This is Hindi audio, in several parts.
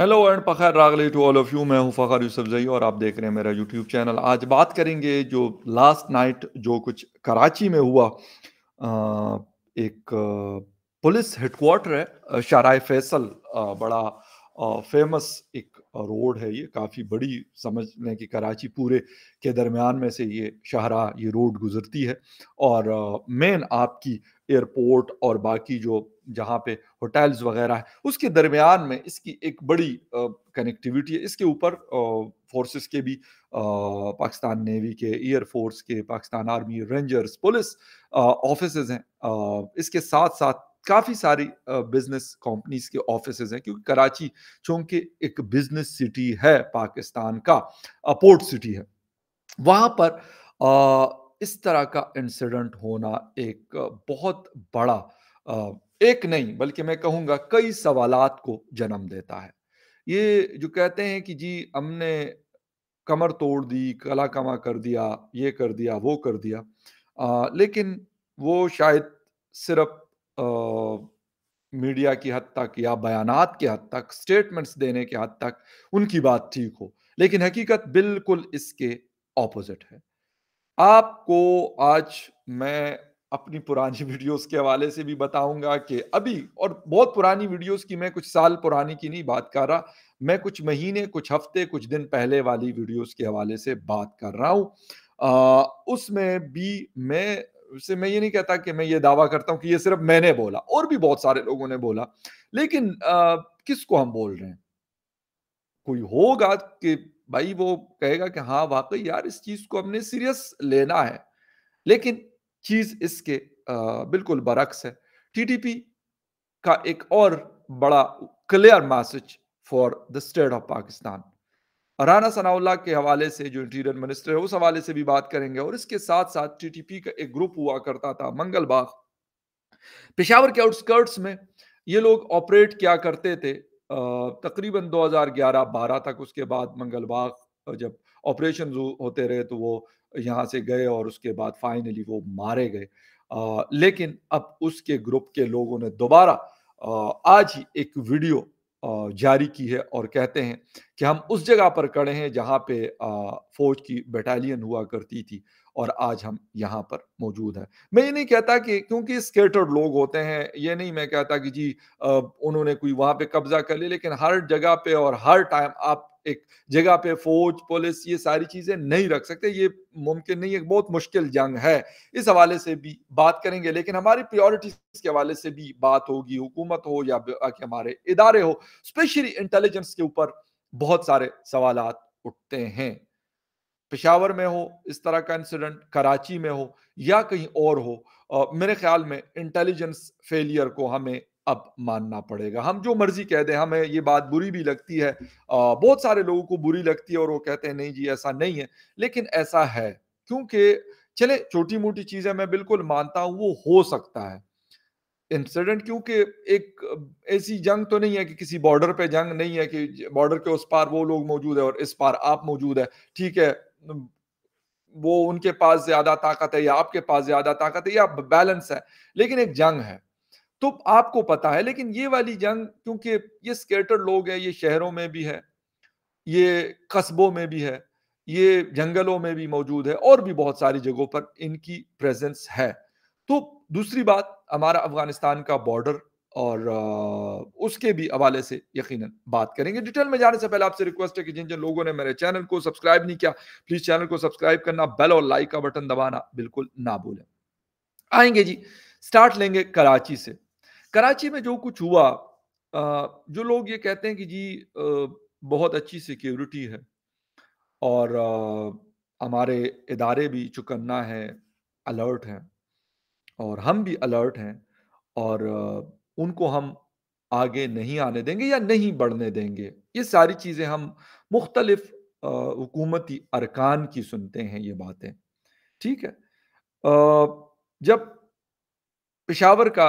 हेलो एंड पखैर रागली टू ऑल ऑफ यू मैं हूँ फ़खर जई और आप देख रहे हैं मेरा यूट्यूब चैनल आज बात करेंगे जो लास्ट नाइट जो कुछ कराची में हुआ एक पुलिस हेडकोार्टर है शराय फैसल बड़ा फेमस एक रोड है ये काफ़ी बड़ी समझ लें कि कराची पूरे के दरमियान में से ये शाहरा ये रोड गुजरती है और मेन आपकी एयरपोर्ट और बाकी जो जहाँ पे होटल्स वगैरह है उसके दरमियान में इसकी एक बड़ी कनेक्टिविटी है इसके ऊपर फोर्सेस के भी आ, पाकिस्तान नेवी के एयर फोर्स के Pakistan army rangers police office हैं आ, इसके साथ साथ काफ़ी सारी बिजनेस कंपनीज के ऑफिस हैं क्योंकि कराची चूंकि एक बिजनेस सिटी है पाकिस्तान का पोर्ट सिटी है वहाँ पर इस तरह का इंसिडेंट होना एक बहुत बड़ा एक नहीं बल्कि मैं कहूँगा कई सवालात को जन्म देता है ये जो कहते हैं कि जी हमने कमर तोड़ दी कला कमा कर दिया ये कर दिया वो कर दिया आ, लेकिन वो शायद सिर्फ मीडिया की हद तक या बयानात के हद तक स्टेटमेंट्स देने के हद तक उनकी बात ठीक हो लेकिन हकीकत बिल्कुल इसके ऑपोजिट है आपको आज मैं अपनी पुरानी वीडियोस के हवाले से भी बताऊंगा कि अभी और बहुत पुरानी वीडियोस की मैं कुछ साल पुरानी की नहीं बात कर रहा मैं कुछ महीने कुछ हफ्ते कुछ दिन पहले वाली वीडियोस के हवाले से बात कर रहा हूँ उसमें भी मैं उससे मैं ये नहीं कहता कि मैं ये दावा करता हूं कि ये सिर्फ मैंने बोला और भी बहुत सारे लोगों ने बोला लेकिन किसको हम बोल रहे हैं कोई होगा कि भाई वो कहेगा कि हाँ वाकई यार इस चीज को हमने सीरियस लेना है लेकिन चीज इसके आ, बिल्कुल बरक्स है टीटीपी का एक और बड़ा clear message for the state of Pakistan Rana Sanaullah के हवाले से जो इंटीरियर मिनिस्टर है उस हवाले से भी बात करेंगे और इसके साथ साथ टीटीपी का एक ग्रुप हुआ करता था मंगल बाग पेशावर के आउटस्कर्ट्स में ये लोग ऑपरेट क्या करते थे तकरीबन 2011-12 तक उसके बाद मंगल बाग जब ऑपरेशन होते रहे तो वो यहाँ से गए और उसके बाद फाइनली वो मारे गए आ, लेकिन अब उसके ग्रुप के लोगों ने दोबारा आज ही एक वीडियो जारी की है और कहते हैं कि हम उस जगह पर खड़े हैं जहां पे फौज की बटालियन हुआ करती थी और आज हम यहाँ पर मौजूद हैं मैं ये नहीं कहता कि क्योंकि स्केटर्ड लोग होते हैं ये नहीं मैं कहता कि जी उन्होंने कोई वहां पे कब्जा कर लिया ले, लेकिन हर जगह पे और हर टाइम आप एक जगह पे फौज पुलिस ये सारी चीजें नहीं रख सकते ये मुमकिन नहीं है बहुत मुश्किल जंग है इस हवाले से भी बात करेंगे लेकिन हमारी प्रायोरिटीज के हवाले से भी बात होगी हुकूमत हो या कि हमारे इदारे हो स्पेशली इंटेलिजेंस के ऊपर बहुत सारे सवाल उठते हैं पेशावर में हो इस तरह का इंसिडेंट कराची में हो या कहीं और हो आ, मेरे ख्याल में इंटेलिजेंस फेलियर को हमें अब मानना पड़ेगा हम जो मर्जी कह दें हमें ये बात बुरी भी लगती है बहुत सारे लोगों को बुरी लगती है और वो कहते हैं नहीं जी ऐसा नहीं है लेकिन ऐसा है क्योंकि चले छोटी मोटी चीजें मैं बिल्कुल मानता हूं वो हो सकता है इंसिडेंट क्योंकि एक ऐसी जंग तो नहीं है कि किसी बॉर्डर पे जंग नहीं है कि बॉर्डर के उस पार वो लोग मौजूद है और इस पार आप मौजूद है ठीक है वो उनके पास ज्यादा ताकत है या आपके पास ज्यादा ताकत है या बैलेंस है लेकिन एक जंग है तो आपको पता है लेकिन ये वाली जंग क्योंकि ये स्केटर लोग हैं ये शहरों में भी है ये कस्बों में भी है ये जंगलों में भी मौजूद है और भी बहुत सारी जगहों पर इनकी प्रेजेंस है तो दूसरी बात हमारा अफगानिस्तान का बॉर्डर और उसके भी हवाले से यकीनन बात करेंगे डिटेल में जाने से पहले आपसे रिक्वेस्ट है कि जिन जिन लोगों ने मेरे चैनल को सब्सक्राइब नहीं किया प्लीज चैनल को सब्सक्राइब करना बेल और लाइक का बटन दबाना बिल्कुल ना भूलें आएंगे जी स्टार्ट लेंगे कराची से कराची में जो कुछ हुआ जो लोग ये कहते हैं कि जी बहुत अच्छी सिक्योरिटी है और हमारे इदारे भी चुकन्ना है अलर्ट हैं और हम भी अलर्ट हैं और उनको हम आगे नहीं आने देंगे या नहीं बढ़ने देंगे ये सारी चीज़ें हम मुख्तलफ हुकूमती अरकान की सुनते हैं ये बातें ठीक है जब पेशावर का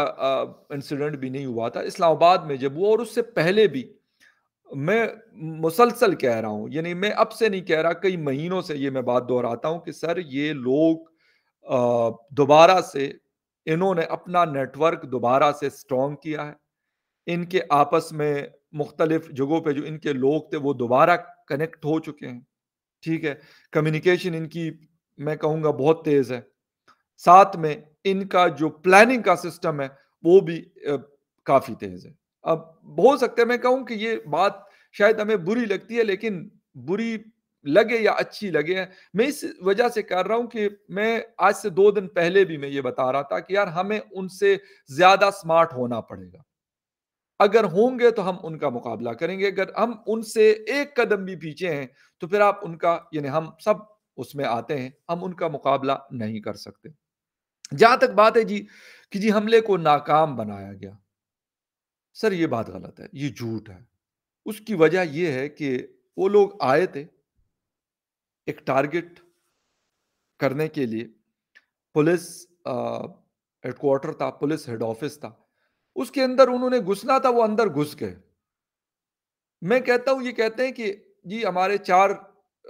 इंसिडेंट भी नहीं हुआ था इस्लामाबाद में जब हुआ और उससे पहले भी मैं मुसलसल कह रहा हूँ यानी मैं अब से नहीं कह रहा कई महीनों से ये मैं बात दोहराता हूँ कि सर ये लोग दोबारा से इन्होंने अपना नेटवर्क दोबारा से स्ट्रॉन्ग किया है इनके आपस में मुख्तलिफ जगहों पे जो इनके लोग थे वो दोबारा कनेक्ट हो चुके हैं ठीक है कम्युनिकेशन इनकी मैं कहूँगा बहुत तेज़ है साथ में इनका जो प्लानिंग का सिस्टम है वो भी काफी तेज है अब हो सकता है मैं कहूं कि ये बात शायद हमें बुरी लगती है लेकिन बुरी लगे या अच्छी लगे मैं इस वजह से कर रहा हूं कि मैं आज से दो दिन पहले भी मैं ये बता रहा था कि यार हमें उनसे ज्यादा स्मार्ट होना पड़ेगा अगर होंगे तो हम उनका मुकाबला करेंगे अगर हम उनसे एक कदम भी पीछे हैं तो फिर आप उनका यानी हम सब उसमें आते हैं हम उनका मुकाबला नहीं कर सकते जहां तक बात है जी कि जी हमले को नाकाम बनाया गया सर ये बात गलत है ये झूठ है उसकी वजह यह है कि वो लोग आए थे एक टारगेट करने के लिए पुलिस हेडक्वार्टर था पुलिस हेड ऑफिस था उसके अंदर उन्होंने घुसना था वो अंदर घुस गए मैं कहता हूं ये कहते हैं कि जी हमारे चार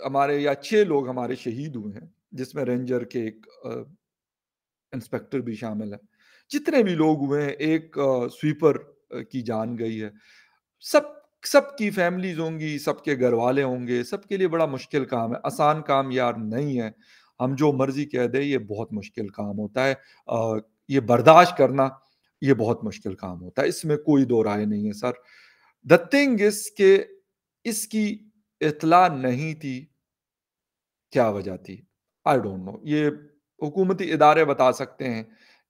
हमारे या छह लोग हमारे शहीद हुए हैं जिसमें रेंजर के एक इंस्पेक्टर भी शामिल है जितने भी लोग हुए हैं एक स्वीपर की जान गई है सब सबकी फैमिलीज होंगी सबके घर वाले होंगे सबके लिए बड़ा मुश्किल काम है आसान काम यार नहीं है हम जो मर्जी कह दें ये बहुत मुश्किल काम होता है ये बर्दाश्त करना ये बहुत मुश्किल काम होता है इसमें कोई दो राय नहीं है सर द थिंग इज के इसकी इतला नहीं थी क्या वजह थी आई डोंट नो ये हुकूमती इदारे बता सकते हैं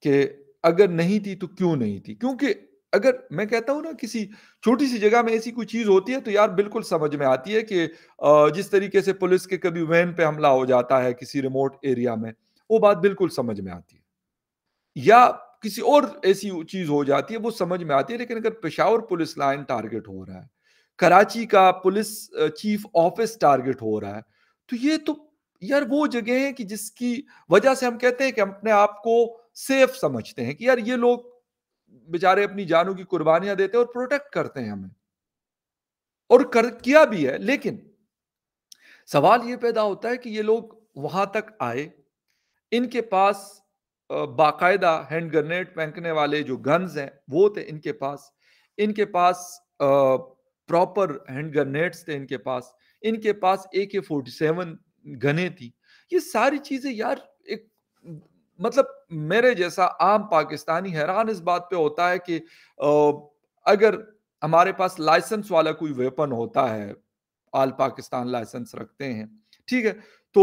कि अगर नहीं थी तो क्यों नहीं थी क्योंकि अगर मैं कहता हूं ना किसी छोटी सी जगह में ऐसी कोई चीज होती है तो यार बिल्कुल समझ में आती है कि जिस तरीके से पुलिस के कभी वैन पे हमला हो जाता है किसी रिमोट एरिया में वो बात बिल्कुल समझ में आती है या किसी और ऐसी चीज हो जाती है वो समझ में आती है लेकिन अगर पेशावर पुलिस लाइन टारगेट हो रहा है कराची का पुलिस चीफ ऑफिस टारगेट हो रहा है तो ये तो यार वो जगह है कि जिसकी वजह से हम कहते हैं कि हम अपने आप को सेफ समझते हैं कि यार ये लोग बेचारे अपनी जानों की कुर्बानियां देते हैं और प्रोटेक्ट करते हैं हमें और कर किया भी है लेकिन सवाल ये पैदा होता है कि ये लोग वहां तक आए इनके पास बाकायदा हैंड ग्रेनेड फेंकने वाले जो गन्स हैं वो थे इनके पास इनके पास प्रॉपर हैंड ग्रेनेड्स थे इनके पास इनके पास ए के फोर्टी सेवन घने थी ये सारी चीजें यार एक मतलब मेरे जैसा आम पाकिस्तानी हैरान इस बात पे होता है कि अगर हमारे पास लाइसेंस वाला कोई वेपन होता है आल पाकिस्तान लाइसेंस रखते हैं ठीक है तो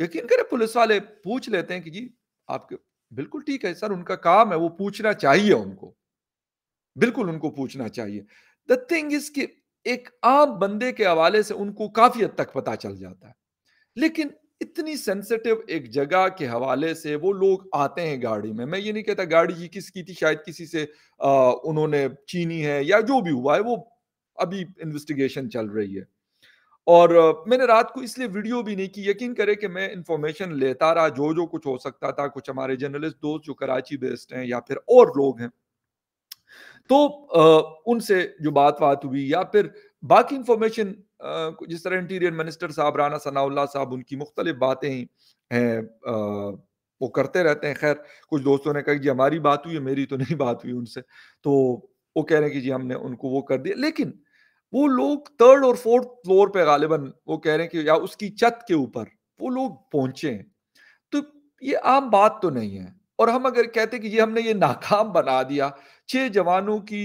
यकीन करें पुलिस वाले पूछ लेते हैं कि जी आपके बिल्कुल ठीक है सर उनका काम है वो पूछना चाहिए उनको बिल्कुल उनको पूछना चाहिए द थिंग इज कि एक आम बंदे के हवाले से उनको काफी हद तक पता चल जाता है लेकिन इतनी सेंसिटिव एक जगह के हवाले से वो लोग आते हैं गाड़ी में मैं ये नहीं कहता गाड़ी ये किसकी थी शायद किसी से आ, उन्होंने चीनी है या जो भी हुआ है वो अभी इन्वेस्टिगेशन चल रही है और आ, मैंने रात को इसलिए वीडियो भी नहीं की यकीन करें कि मैं इंफॉर्मेशन लेता रहा जो जो कुछ हो सकता था कुछ हमारे जर्नलिस्ट दोस्त जो कराची बेस्ड हैं या फिर और लोग हैं तो आ, उनसे जो बात बात हुई या फिर बाकी इंफॉर्मेशन जिस तरह इंटीरियर मिनिस्टर साहब राना सनाउल्ला साहब उनकी मुख्तलिफ बातें हैं वो करते रहते हैं खैर कुछ दोस्तों ने कहा जी हमारी बात हुई है मेरी तो नहीं बात हुई उनसे तो वो कह रहे हैं कि जी हमने उनको वो कर दिया लेकिन वो लोग थर्ड और फोर्थ फ्लोर पे गालिबा वो कह रहे हैं कि या उसकी छत के ऊपर वो लोग पहुंचे हैं तो ये आम बात तो नहीं है और हम अगर कहते कि ये हमने ये नाकाम बना दिया छह जवानों की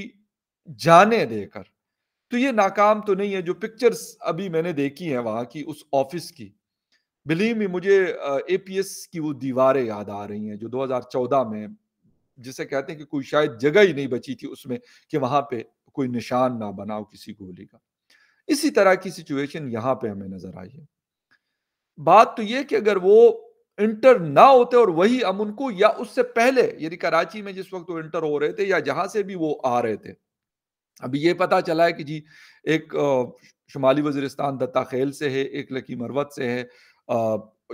जाने देकर तो ये नाकाम तो नहीं है जो पिक्चर्स अभी मैंने देखी है वहां की उस ऑफिस की बिलीव में मुझे एपीएस की वो दीवारें याद आ रही हैं जो 2014 में जिसे कहते हैं कि कोई शायद जगह ही नहीं बची थी उसमें कि वहां पे कोई निशान ना बनाओ किसी गोली का इसी तरह की सिचुएशन यहां पे हमें नजर आई है बात तो ये कि अगर वो इंटर ना होते और वही हम उनको या उससे पहले यानी कराची में जिस वक्त वो इंटर हो रहे थे या जहां से भी वो आ रहे थे अभी ये पता चला है कि जी एक शुमाली वजरिस्तान दत्ता खेल से है एक लकी मरवत से है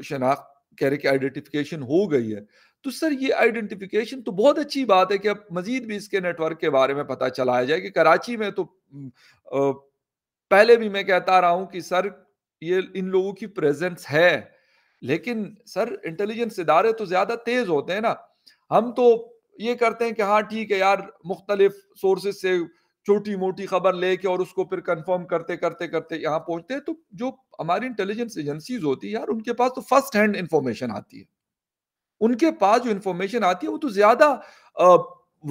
शनाख्त कह रहे कि आइडेंटिफिकेशन हो गई है तो सर ये आइडेंटिफिकेशन तो बहुत अच्छी बात है कि अब मजीद भी इसके नेटवर्क के बारे में पता चलाया जाए कि कराची में तो पहले भी मैं कहता रहा हूं कि सर ये इन लोगों की प्रेजेंस है लेकिन सर इंटेलिजेंस इदारे तो ज्यादा तेज होते हैं ना हम तो ये करते हैं कि हाँ ठीक है यार मुख्तलिफ सोर्सेज से छोटी मोटी खबर लेके और उसको फिर कंफर्म करते करते करते यहाँ पहुंचते हैं तो जो हमारी इंटेलिजेंस एजेंसीज होती है यार उनके पास तो फर्स्ट हैंड इंफॉर्मेशन आती है उनके पास जो इंफॉर्मेशन आती है वो तो ज्यादा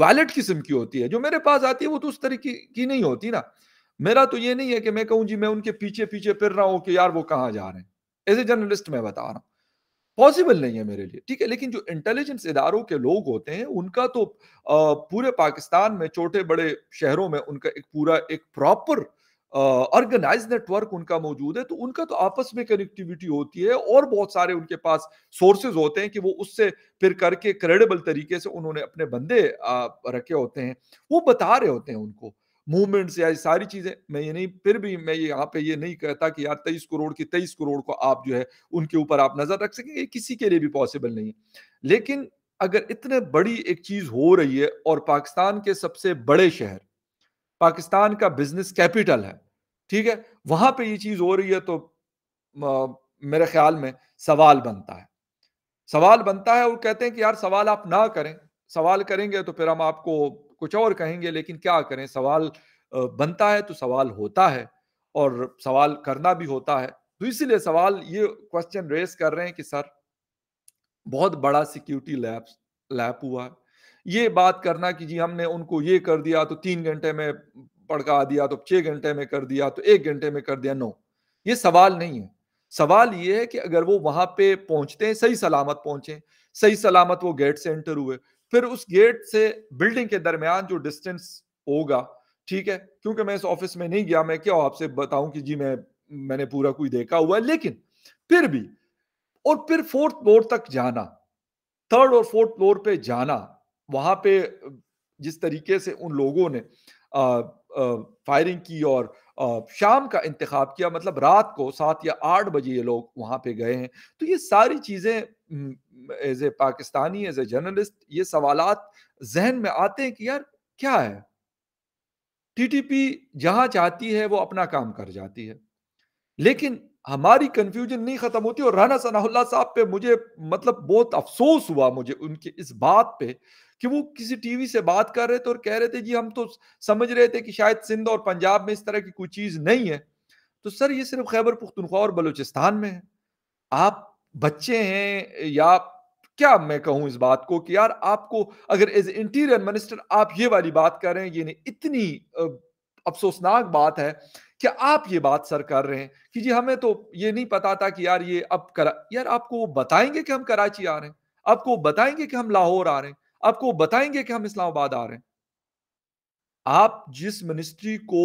वैलिड किस्म की होती है जो मेरे पास आती है वो तो उस तरीके की नहीं होती ना मेरा तो ये नहीं है कि मैं कहूँ जी मैं उनके पीछे पीछे फिर रहा हूँ कि यार वो कहाँ जा रहे हैं एज ए जर्नलिस्ट मैं बता रहा हूँ पॉसिबल नहीं है मेरे लिए ठीक है लेकिन जो इंटेलिजेंस इदारों के लोग होते हैं उनका तो पूरे पाकिस्तान में छोटे बड़े शहरों में उनका एक पूरा एक प्रॉपर ऑर्गेनाइज नेटवर्क उनका मौजूद है तो उनका तो आपस में कनेक्टिविटी होती है और बहुत सारे उनके पास सोर्सेज होते हैं कि वो उससे फिर करके क्रेडिबल तरीके से उन्होंने अपने बंदे रखे होते हैं वो बता रहे होते हैं उनको मूवमेंट्स या सारी चीजें मैं ये नहीं फिर भी मैं ये यहाँ पे ये नहीं कहता कि यार तेईस करोड़ की तेईस करोड़ को आप जो है उनके ऊपर आप नजर रख सकेंगे किसी के लिए भी पॉसिबल नहीं है लेकिन अगर इतने बड़ी एक चीज हो रही है और पाकिस्तान के सबसे बड़े शहर पाकिस्तान का बिजनेस कैपिटल है ठीक है वहां पे ये चीज हो रही है तो मेरे ख्याल में सवाल बनता है सवाल बनता है और कहते हैं कि यार सवाल आप ना करें सवाल करेंगे तो फिर हम आपको कुछ और कहेंगे लेकिन क्या करें सवाल बनता है तो सवाल होता है और सवाल करना भी होता है तो इसीलिए सवाल ये क्वेश्चन रेस कर रहे हैं कि सर बहुत बड़ा सिक्योरिटी लैप लैप हुआ है ये बात करना कि जी हमने उनको ये कर दिया तो तीन घंटे में पड़का दिया तो छः घंटे में कर दिया तो एक घंटे में कर दिया नो ये सवाल नहीं है सवाल ये है कि अगर वो वहां पे पहुंचते हैं सही सलामत पहुंचे सही सलामत वो गेट से एंटर हुए फिर उस गेट से बिल्डिंग के दरमियान जो डिस्टेंस होगा ठीक है क्योंकि मैं इस ऑफिस में नहीं गया मैं क्या आपसे बताऊं कि जी मैं मैंने पूरा कोई देखा हुआ है लेकिन फिर भी और फिर फोर्थ फ्लोर तक जाना थर्ड और फोर्थ फ्लोर पे जाना वहां पे जिस तरीके से उन लोगों ने आ, आ, फायरिंग की और आ, शाम का इंतखब किया मतलब रात को सात या आठ बजे ये लोग वहां पे गए हैं तो ये सारी चीजें as a Pakistani as a journalist ये सवाल जहन में आते हैं कि यार क्या है टीटीपी जहां चाहती है वो अपना काम कर जाती है लेकिन हमारी कंफ्यूजन नहीं खत्म होती और राना सनाउल्ला साहब पे मुझे मतलब बहुत अफसोस हुआ मुझे उनके इस बात पे कि वो किसी टीवी से बात कर रहे थे और कह रहे थे जी हम तो समझ रहे थे कि शायद सिंध और पंजाब में इस तरह की कोई चीज नहीं है तो सर ये सिर्फ खैबर पुख्तनख्वा और बलूचिस्तान में है आप बच्चे हैं या क्या मैं कहूं इस बात को कि यार आपको अगर एज इंटीरियर मिनिस्टर आप ये वाली बात कर रहे हैं ये इतनी अफसोसनाक बात है कि आप ये बात सर कर रहे हैं कि जी हमें तो ये नहीं पता था कि यार ये अब करा यार आपको बताएंगे कि हम कराची आ रहे हैं आपको बताएंगे कि हम लाहौर आ रहे हैं आपको बताएंगे कि हम इस्लामाबाद आ रहे हैं आप जिस मिनिस्ट्री को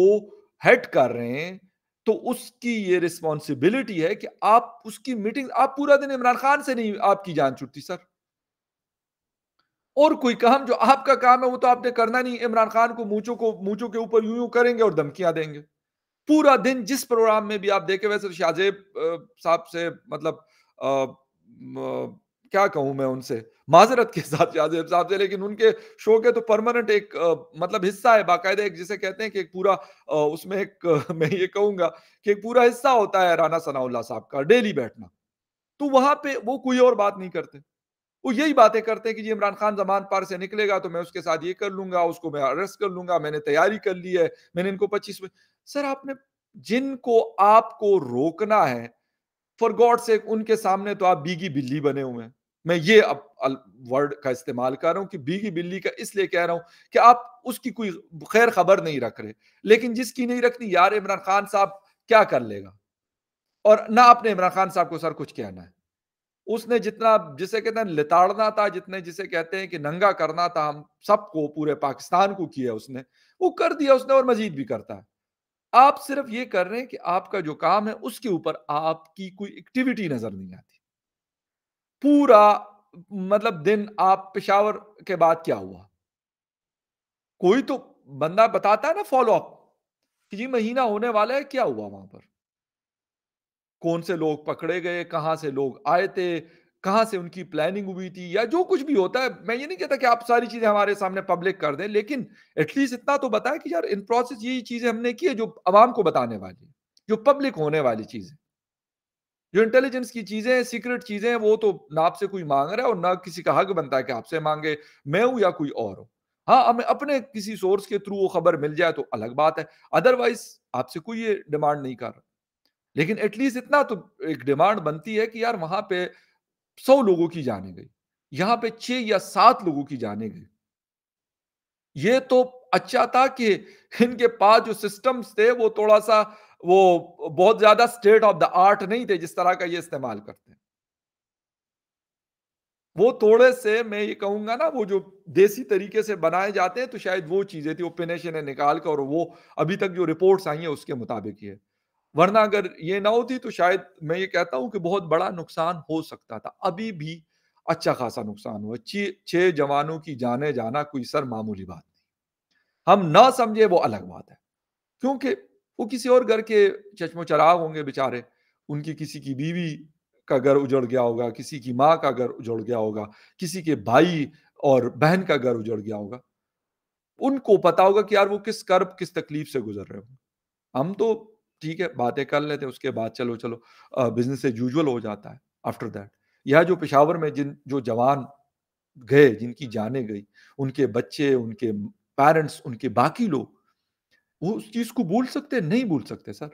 हेड कर रहे हैं तो उसकी ये रिस्पॉन्सिबिलिटी है कि आप उसकी मीटिंग आप पूरा दिन इमरान खान से नहीं आपकी जान छुटती सर और कोई काम जो आपका काम है वो तो आपने करना नहीं इमरान खान को मूचो को मूचो के ऊपर यूं यूं करेंगे और धमकियां देंगे पूरा दिन जिस प्रोग्राम में भी आप देखे वैसे तो शाहजेब साहब से मतलब आ, आ, क्या कहूं मैं उनसे माजरत के साथ शाहजेब साहब से लेकिन उनके शो के तो परमानेंट एक आ, मतलब हिस्सा है बाकायदा एक जिसे कहते हैं कि एक पूरा आ, उसमें एक आ, मैं ये कहूंगा कि एक पूरा हिस्सा होता है राना सनाउल्ला साहब का डेली बैठना तो वहां पे वो कोई और बात नहीं करते वो यही बातें करते हैं कि जी इमरान खान जमान पार से निकलेगा तो मैं उसके साथ ये कर लूंगा उसको मैं अरेस्ट कर लूंगा मैंने तैयारी कर ली है मैंने इनको पच्चीस सर आपने जिनको आपको रोकना है फॉर गॉड से उनके सामने तो आप बीगी बिल्ली बने हुए हैं मैं ये अब वर्ड का इस्तेमाल कर रहा हूं कि भीगी बिल्ली का इसलिए कह रहा हूं कि आप उसकी कोई खैर खबर नहीं रख रहे लेकिन जिसकी नहीं रखनी यार इमरान खान साहब क्या कर लेगा और ना आपने इमरान खान साहब को सर कुछ कहना है उसने जितना जिसे कहते हैं लिताड़ना था जितने जिसे कहते हैं कि नंगा करना था हम सबको पूरे पाकिस्तान को किया उसने वो कर दिया उसने और मजीद भी करता है आप सिर्फ ये कर रहे हैं कि आपका जो काम है उसके ऊपर आपकी कोई एक्टिविटी नजर नहीं आती पूरा मतलब दिन आप पिशावर के बाद क्या हुआ कोई तो बंदा बताता है ना फॉलो अप कि जी महीना होने वाला है क्या हुआ वहां पर कौन से लोग पकड़े गए कहाँ से लोग आए थे कहां से उनकी प्लानिंग हुई थी या जो कुछ भी होता है मैं ये नहीं कहता कि आप सारी चीजें हमारे सामने पब्लिक कर दें लेकिन एटलीस्ट इतना तो बताया कि यार इन प्रोसेस ये चीजें हमने की है जो आवाम को बताने वाली जो पब्लिक होने वाली चीजें जो इंटेलिजेंस की चीजें हैं सीक्रेट चीजें हैं वो तो ना आपसे कोई मांग रहा है और ना किसी का हक बनता है कि आपसे मांगे मैं हूं या कोई और हूं हाँ हमें अपने किसी सोर्स के थ्रू वो खबर मिल जाए तो अलग बात है अदरवाइज आपसे कोई ये डिमांड नहीं कर रहा लेकिन एटलीस्ट इतना तो एक डिमांड बनती है कि यार वहां पे सौ लोगों की जाने गई यहां पे छह या सात लोगों की जाने गई ये तो अच्छा था कि इनके पास जो सिस्टम्स थे वो थोड़ा सा वो बहुत ज्यादा स्टेट ऑफ द आर्ट नहीं थे जिस तरह का ये इस्तेमाल करते हैं वो थोड़े से मैं ये कहूंगा ना वो जो देसी तरीके से बनाए जाते हैं तो शायद वो चीजें थी ओपिनेशन ने निकाल कर और वो अभी तक जो रिपोर्ट्स आई हैं उसके मुताबिक ये वरना अगर ये ना होती तो शायद मैं ये कहता हूं कि बहुत बड़ा नुकसान हो सकता था अभी भी अच्छा खासा नुकसान हुआ छह जवानों की जाने जाना कोई सर मामूली बात हम ना समझे वो अलग बात है क्योंकि वो किसी और घर के चश्मो चराग होंगे बेचारे उनकी किसी की बीवी का घर उजड़ गया होगा किसी की माँ का घर उजड़ गया होगा किसी के भाई और बहन का घर उजड़ गया होगा उनको पता होगा कि यार वो किस कर्ब किस तकलीफ से गुजर रहे होंगे हम तो ठीक है बातें कर लेते हैं उसके बाद चलो चलो बिजनेस एज यूजल हो जाता है आफ्टर दैट यह जो पेशावर में जिन जो जवान गए जिनकी जाने गई उनके बच्चे उनके पेरेंट्स उनके बाकी लोग वो उस चीज को बोल सकते नहीं बोल सकते सर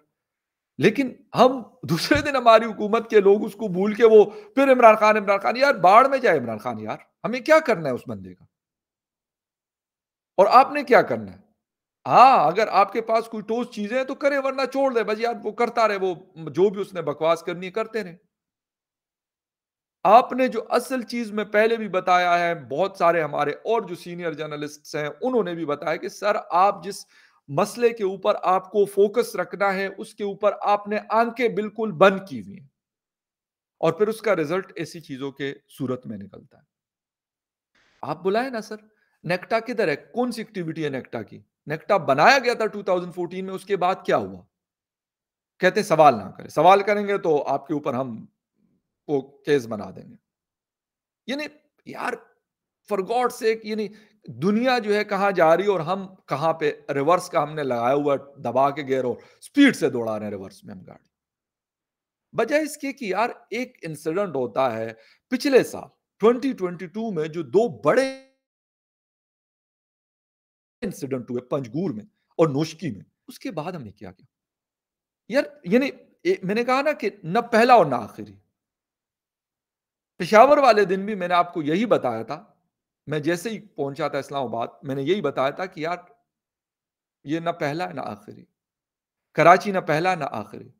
लेकिन हम दूसरे दिन हमारी हुकूमत के लोग उसको भूल के वो फिर इमरान खान इमरान खान यार बाढ़ में जाए इमरान खान यार हमें क्या करना है उस बंदे का और आपने क्या करना है हाँ अगर आपके पास कोई ठोस चीजें हैं तो करे वरना छोड़ दे बस यार वो करता रहे वो जो भी उसने बकवास करनी है करते रहे आपने जो असल चीज में पहले भी बताया है बहुत सारे हमारे और जो सीनियर जर्नलिस्ट हैं उन्होंने भी बताया कि सर आप जिस मसले के ऊपर आपको फोकस रखना है उसके ऊपर आपने आंखें बिल्कुल बंद की हुई हैं और फिर उसका रिजल्ट ऐसी चीजों के सूरत में निकलता है आप बुलाए ना सर नेक्टा किधर है कौन सी एक्टिविटी है नेक्टा की नेक्टा बनाया गया था 2014 में उसके बाद क्या हुआ कहते सवाल ना करें सवाल करेंगे तो आपके ऊपर हम वो केस बना देंगे यानी यार फॉर गॉड से यानी दुनिया जो है कहाँ जा रही और हम कहाँ पे रिवर्स का हमने लगाया हुआ दबा के गेयर और स्पीड से दौड़ा रहे हैं रिवर्स में हम गाड़ी वजह इसके कि यार एक इंसिडेंट होता है पिछले साल 2022 में जो दो बड़े इंसिडेंट हुए पंजगूर में और नोशकी में उसके बाद हमने क्या किया यार यानी मैंने कहा ना कि न पहला और ना आखिरी पिशावर वाले दिन भी मैंने आपको यही बताया था मैं जैसे ही पहुंचा था इस्लामाबाद मैंने यही बताया था कि यार ये ना पहला ना आखिरी कराची ना पहला ना आखिरी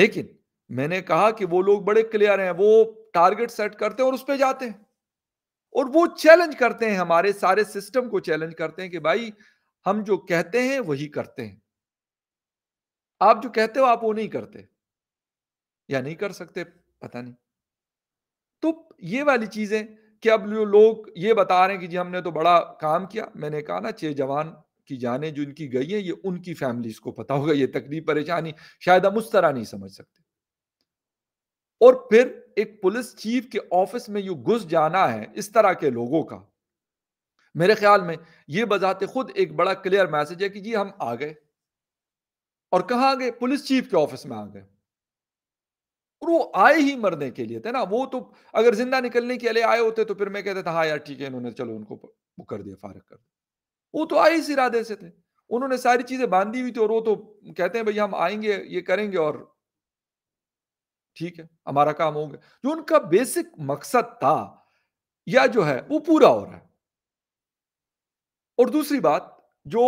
लेकिन मैंने कहा कि वो लोग बड़े क्लियर हैं वो टारगेट सेट करते हैं और उस पर जाते हैं और वो चैलेंज करते हैं हमारे सारे सिस्टम को चैलेंज करते हैं कि भाई हम जो कहते हैं वही करते हैं आप जो कहते हो आप वो नहीं करते या नहीं कर सकते पता नहीं तो ये वाली चीजें कि अब लोग ये बता रहे हैं कि जी हमने तो बड़ा काम किया मैंने कहा ना छह जवान की जाने जो इनकी गई है ये उनकी फैमिलीज को पता होगा ये तकलीफ परेशानी शायद हम उस तरह नहीं समझ सकते और फिर एक पुलिस चीफ के ऑफिस में यू घुस जाना है इस तरह के लोगों का मेरे ख्याल में ये बजाते खुद एक बड़ा क्लियर मैसेज है कि जी हम आ गए और कहा आ गए पुलिस चीफ के ऑफिस में आ गए और वो आए ही मरने के लिए थे ना वो तो अगर जिंदा निकलने के लिए आए होते तो फिर मैं कहता था हाँ यार ठीक है इन्होंने चलो उनको वो कर दिया फारग कर दिया वो तो आए इस इरादे से थे उन्होंने सारी चीजें बांधी हुई थी और वो तो कहते हैं भाई हम आएंगे ये करेंगे और ठीक है हमारा काम होंगे जो उनका बेसिक मकसद था या जो है वो पूरा हो रहा है और दूसरी बात जो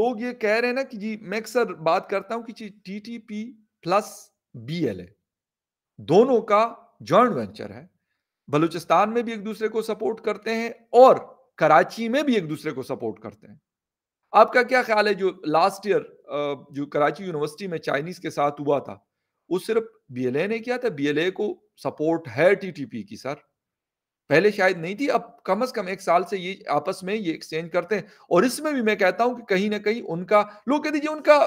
लोग ये कह रहे हैं ना कि जी मैं अक्सर बात करता हूं कि T T P plus B L A दोनों का जॉइंट वेंचर है बलूचिस्तान में भी एक दूसरे को सपोर्ट करते हैं और कराची में भी एक दूसरे को सपोर्ट करते हैं आपका क्या ख्याल है जो लास्ट ईयर जो कराची यूनिवर्सिटी में चाइनीज के साथ हुआ था वो सिर्फ बीएलए ने किया था बीएलए को सपोर्ट है टीटीपी की सर पहले शायद नहीं थी अब कम से कम एक साल से ये आपस में ये एक्सचेंज करते हैं और इसमें भी मैं कहता हूं कि कहीं ना कहीं उनका लोग कह दीजिए उनका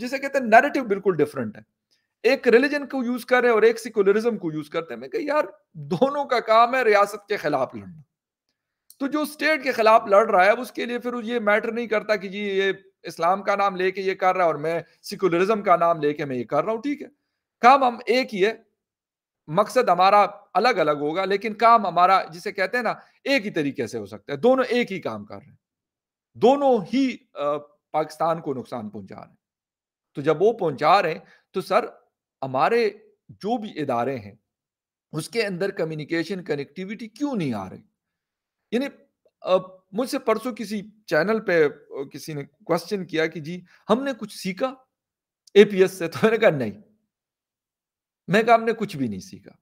जिसे कहते हैं नैरेटिव बिल्कुल डिफरेंट है एक रिलीजन को यूज कर रहे हैं और एक सिकुलरिज्म को यूज करते हैं मैं यार दोनों का काम है रियासत के खिलाफ लड़ना तो जो स्टेट के खिलाफ लड़ रहा है उसके लिए फिर ये मैटर नहीं करता कि जी ये इस्लाम का नाम लेके ये कर रहा है और मैं सिकुलरिज्म का नाम लेके मैं ये कर रहा हूं ठीक है काम हम एक ही है मकसद हमारा अलग अलग होगा लेकिन काम हमारा जिसे कहते हैं ना एक ही तरीके से हो सकता है दोनों एक ही काम कर रहे हैं दोनों ही पाकिस्तान को नुकसान पहुंचा रहे हैं तो जब वो पहुंचा रहे हैं तो सर हमारे जो भी इदारे हैं उसके अंदर कम्युनिकेशन कनेक्टिविटी क्यों नहीं आ रही यानी अब मुझसे परसों किसी चैनल पे किसी ने क्वेश्चन किया कि जी हमने कुछ सीखा एपीएस से तो मैंने कहा नहीं मैं कहा हमने कुछ भी नहीं सीखा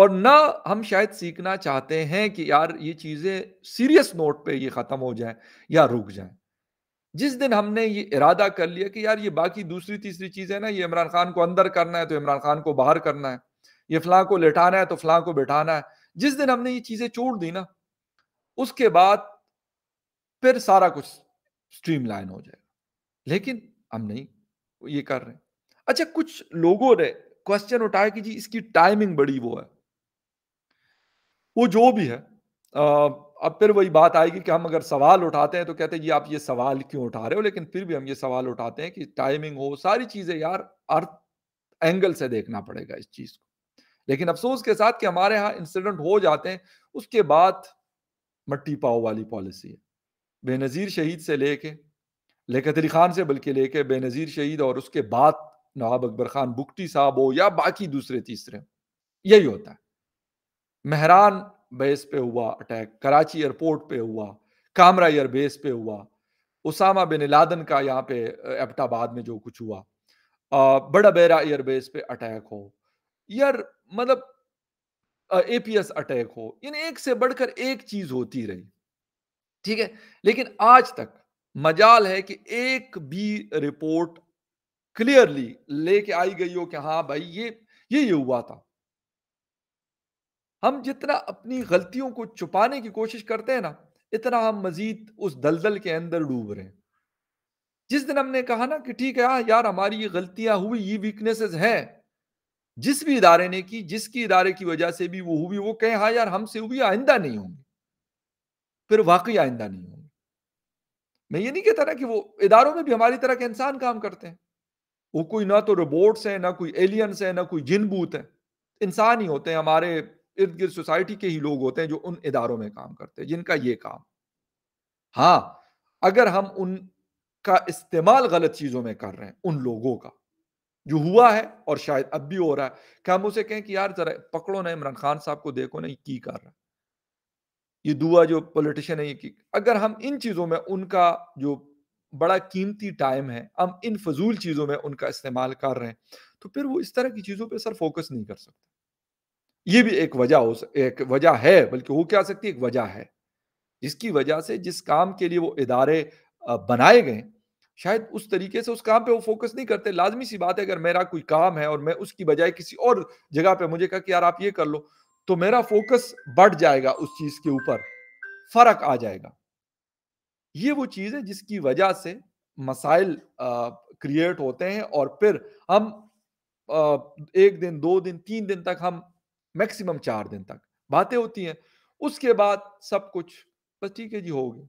और ना हम शायद सीखना चाहते हैं कि यार ये चीजें सीरियस नोट पे ये खत्म हो जाए या रुक जाए जिस दिन हमने ये इरादा कर लिया कि यार ये बाकी दूसरी तीसरी चीज है ना ये इमरान खान को अंदर करना है तो इमरान खान को बाहर करना है ये फलां को लेटाना है तो फलां को बैठाना है जिस दिन हमने ये चीजें छोड़ दी ना उसके बाद फिर सारा कुछ लाइन हो जाएगा लेकिन हम नहीं ये कर रहे अच्छा कुछ लोगों ने क्वेश्चन उठाया कि जी इसकी टाइमिंग बड़ी वो है वो जो भी है आ, अब फिर वही बात आएगी कि हम अगर सवाल उठाते हैं तो कहते हैं ये आप ये सवाल क्यों उठा रहे हो लेकिन फिर भी हम ये सवाल उठाते हैं कि टाइमिंग हो सारी चीजें यार अर्थ एंगल से देखना पड़ेगा इस चीज को लेकिन अफसोस के साथ कि हमारे यहाँ इंसिडेंट हो जाते हैं उसके बाद मट्टी पाओ वाली पॉलिसी है बेनज़ीर शहीद से लेके लेकर अली खान से बल्कि लेके बेनज़ीर शहीद और उसके बाद नवाब अकबर खान बुकटी साहब हो या बाकी दूसरे तीसरे यही होता है मेहरान बेस पे हुआ अटैक कराची एयरपोर्ट पे हुआ कामरा एयर बेस पे हुआ उसामा बिन लादन का यहाँ पे एबटाबाद में जो कुछ हुआ बड़ा बेरा एयर बेस पे अटैक हो यार मतलब एपीएस अटैक हो इन एक से बढ़कर एक चीज होती रही ठीक है लेकिन आज तक मजाल है कि एक भी रिपोर्ट क्लियरली लेके आई गई हो कि हाँ भाई ये ये ये हुआ था हम जितना अपनी गलतियों को छुपाने की कोशिश करते हैं ना इतना हम मजीद उस दलदल के अंदर डूब रहे हैं जिस दिन हमने कहा ना कि ठीक है हाँ यार हमारी ये गलतियां हुई ये वीकनेसेस हैं जिस भी इदारे ने की जिसकी इदारे की वजह से भी वो हुई वो कहे हाँ यार हमसे हुई आइंदा नहीं होंगी फिर वाकई आइंदा नहीं होंगे मैं ये नहीं कहता ना कि वो इदारों में भी हमारी तरह के इंसान काम करते हैं वो कोई ना तो रोबोट्स हैं ना कोई एलियंस है ना कोई जिनबूत है इंसान ही होते हैं हमारे इर्द गिर्द सोसाइटी के ही लोग होते हैं जो उन इदारों में काम करते हैं जिनका ये काम हाँ अगर हम उनका इस्तेमाल गलत चीजों में कर रहे हैं उन लोगों का जो हुआ है और शायद अब भी हो रहा है क्या हम उसे कहें कि यार जरा पकड़ो ना इमरान खान साहब को देखो ना ये की कर रहा है ये दुआ जो पॉलिटिशियन है ये की अगर हम इन चीज़ों में उनका जो बड़ा कीमती टाइम है हम इन फजूल चीज़ों में उनका इस्तेमाल कर रहे हैं तो फिर वो इस तरह की चीज़ों पर सर फोकस नहीं कर सकते ये भी एक वजह हो एक वजह है बल्कि हो क्या सकती है एक वजह है जिसकी वजह से जिस काम के लिए वो इदारे बनाए गए शायद उस तरीके से उस काम पे वो फोकस नहीं करते लाजमी सी बात है अगर मेरा कोई काम है और मैं उसकी बजाय किसी और जगह पे मुझे कहा कि यार आप ये कर लो तो मेरा फोकस बढ़ जाएगा उस चीज के ऊपर फर्क आ जाएगा ये वो चीज है जिसकी वजह से मसाइल क्रिएट होते हैं और फिर हम आ, एक दिन दो दिन तीन दिन तक हम मैक्सिमम चार दिन तक बातें होती हैं उसके बाद सब कुछ बस ठीक है जी हो गया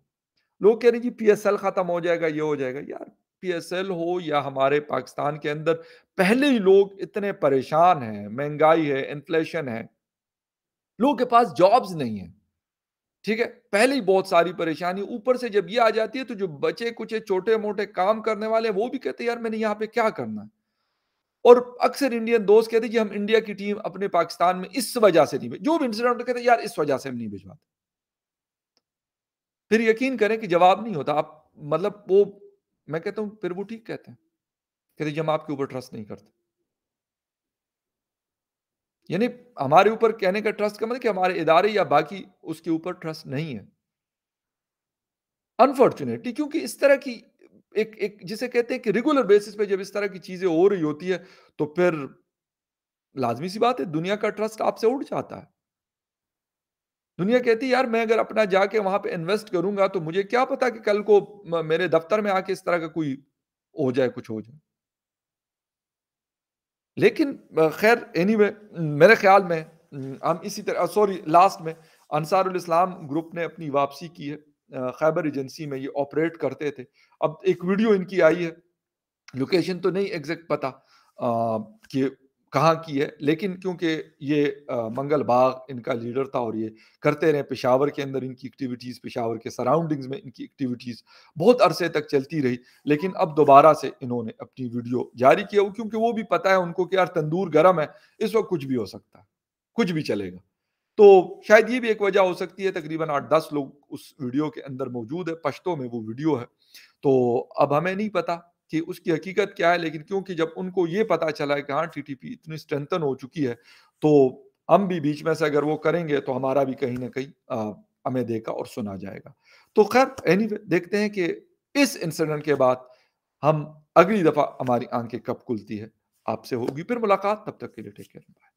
लोग कह रहे हैं जी पीएसएल खत्म हो जाएगा ये हो जाएगा यार पीएसएल हो या हमारे पाकिस्तान के अंदर पहले ही लोग इतने परेशान हैं महंगाई है इन्फ्लेशन है लोगों के पास जॉब्स नहीं है ठीक है पहले ही बहुत सारी परेशानी ऊपर से जब ये आ जाती है तो जो बचे कुछ छोटे मोटे काम करने वाले वो भी कहते हैं यार मैंने यहाँ पे क्या करना है और अक्सर इंडियन दोस्त कहते कि हम इंडिया की टीम अपने पाकिस्तान में इस वजह से नहीं जो भी इंसिडेंट कहते यार इस वजह से हम नहीं भिजवाते फिर यकीन करें कि जवाब नहीं होता आप मतलब वो मैं कहता हूं फिर वो ठीक कहते हैं कहते हम आपके ऊपर ट्रस्ट नहीं करते यानी हमारे ऊपर कहने का ट्रस्ट का मतलब कि हमारे इदारे या बाकी उसके ऊपर ट्रस्ट नहीं है अनफॉर्चुनेटली क्योंकि इस तरह की एक एक जिसे कहते हैं कि रेगुलर बेसिस पे जब इस तरह की चीजें हो रही होती है तो फिर लाजमी सी बात है दुनिया का ट्रस्ट आपसे उठ जाता है दुनिया कहती है यार मैं अगर अपना जाके वहां पे इन्वेस्ट करूंगा तो मुझे क्या पता कि कल को मेरे दफ्तर में आके इस तरह का कोई हो जाए कुछ हो जाए लेकिन खैर एनी anyway, मेरे ख्याल में हम इसी तरह सॉरी लास्ट में अंसार इस्लाम ग्रुप ने अपनी वापसी की है खैबर एजेंसी में ये ऑपरेट करते थे अब एक वीडियो इनकी आई है लोकेशन तो नहीं एग्जैक्ट पता कि कहाँ की है लेकिन क्योंकि ये मंगल बाग इनका लीडर था और ये करते रहे पेशावर के अंदर इनकी एक्टिविटीज़ पेशावर के सराउंडिंग्स में इनकी एक्टिविटीज़ बहुत अरसे तक चलती रही लेकिन अब दोबारा से इन्होंने अपनी वीडियो जारी किया क्योंकि वो भी पता है उनको कि यार तंदूर गर्म है इस वक्त कुछ भी हो सकता है कुछ भी चलेगा तो शायद ये भी एक वजह हो सकती है तकरीबन आठ दस लोग उस वीडियो के अंदर मौजूद है पश्तो में वो वीडियो है तो अब हमें नहीं पता कि उसकी हकीकत क्या है लेकिन क्योंकि जब उनको ये पता चला है कि हाँ टी इतनी स्ट्रेंथन हो चुकी है तो हम भी बीच में से अगर वो करेंगे तो हमारा भी कहीं ना कहीं हमें देखा और सुना जाएगा तो खैर एनी anyway, देखते हैं कि इस इंसिडेंट के बाद हम अगली दफ़ा हमारी आंखें कब खुलती है आपसे होगी फिर मुलाकात तब तक के लिए टेक केयर बाय